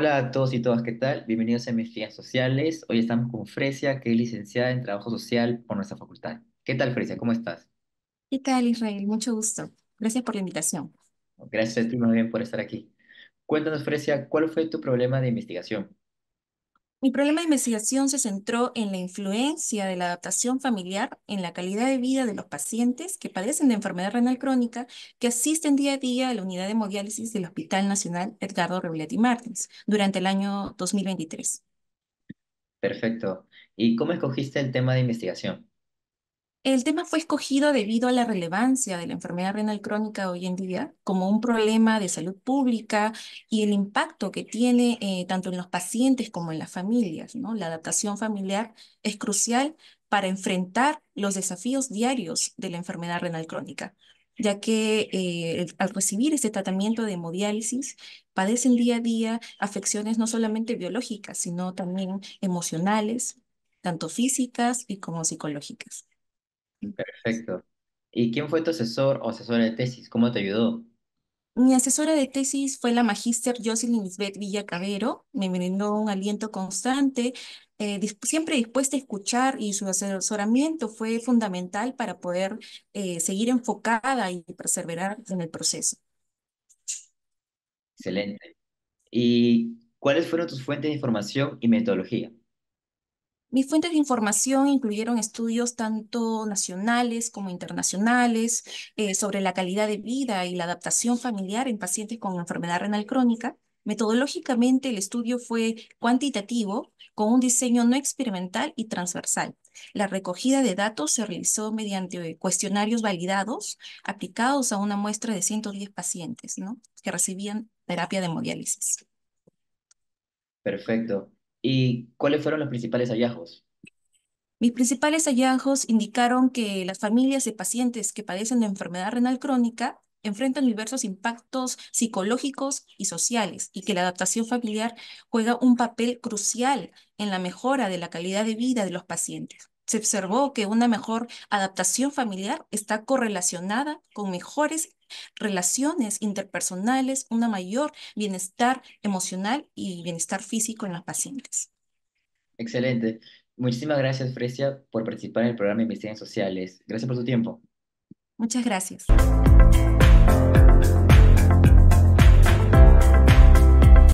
Hola a todos y todas, ¿qué tal? Bienvenidos a Investigaciones Sociales. Hoy estamos con Fresia, que es licenciada en Trabajo Social por nuestra facultad. ¿Qué tal, Fresia? ¿Cómo estás? ¿Qué tal, Israel? Mucho gusto. Gracias por la invitación. Gracias a ti, más bien, por estar aquí. Cuéntanos, Fresia, ¿cuál fue tu problema de investigación? Mi problema de investigación se centró en la influencia de la adaptación familiar en la calidad de vida de los pacientes que padecen de enfermedad renal crónica que asisten día a día a la unidad de hemodiálisis del Hospital Nacional Edgardo Reuletti Martins durante el año 2023. Perfecto. ¿Y cómo escogiste el tema de investigación? El tema fue escogido debido a la relevancia de la enfermedad renal crónica hoy en día como un problema de salud pública y el impacto que tiene eh, tanto en los pacientes como en las familias. La adaptación familiar es crucial para enfrentar los desafíos diarios de la enfermedad renal crónica, ya que eh, al recibir este tratamiento de hemodiálisis padecen día a día afecciones no solamente biológicas, sino también emocionales, tanto físicas y como psicológicas. Perfecto. ¿Y quién fue tu asesor o asesora de tesis? ¿Cómo te ayudó? Mi asesora de tesis fue la magíster Jocelyn Villa Cabero, Me brindó un aliento constante, eh, siempre dispuesta a escuchar y su asesoramiento fue fundamental para poder eh, seguir enfocada y perseverar en el proceso. Excelente. ¿Y cuáles fueron tus fuentes de información y metodología? Mis fuentes de información incluyeron estudios tanto nacionales como internacionales eh, sobre la calidad de vida y la adaptación familiar en pacientes con enfermedad renal crónica. Metodológicamente, el estudio fue cuantitativo, con un diseño no experimental y transversal. La recogida de datos se realizó mediante cuestionarios validados aplicados a una muestra de 110 pacientes ¿no? que recibían terapia de hemodiálisis. Perfecto. ¿Y cuáles fueron los principales hallazgos? Mis principales hallazgos indicaron que las familias de pacientes que padecen de enfermedad renal crónica enfrentan diversos impactos psicológicos y sociales y que la adaptación familiar juega un papel crucial en la mejora de la calidad de vida de los pacientes se observó que una mejor adaptación familiar está correlacionada con mejores relaciones interpersonales, una mayor bienestar emocional y bienestar físico en las pacientes. Excelente. Muchísimas gracias, Frecia, por participar en el programa de Investigaciones Sociales. Gracias por su tiempo. Muchas gracias.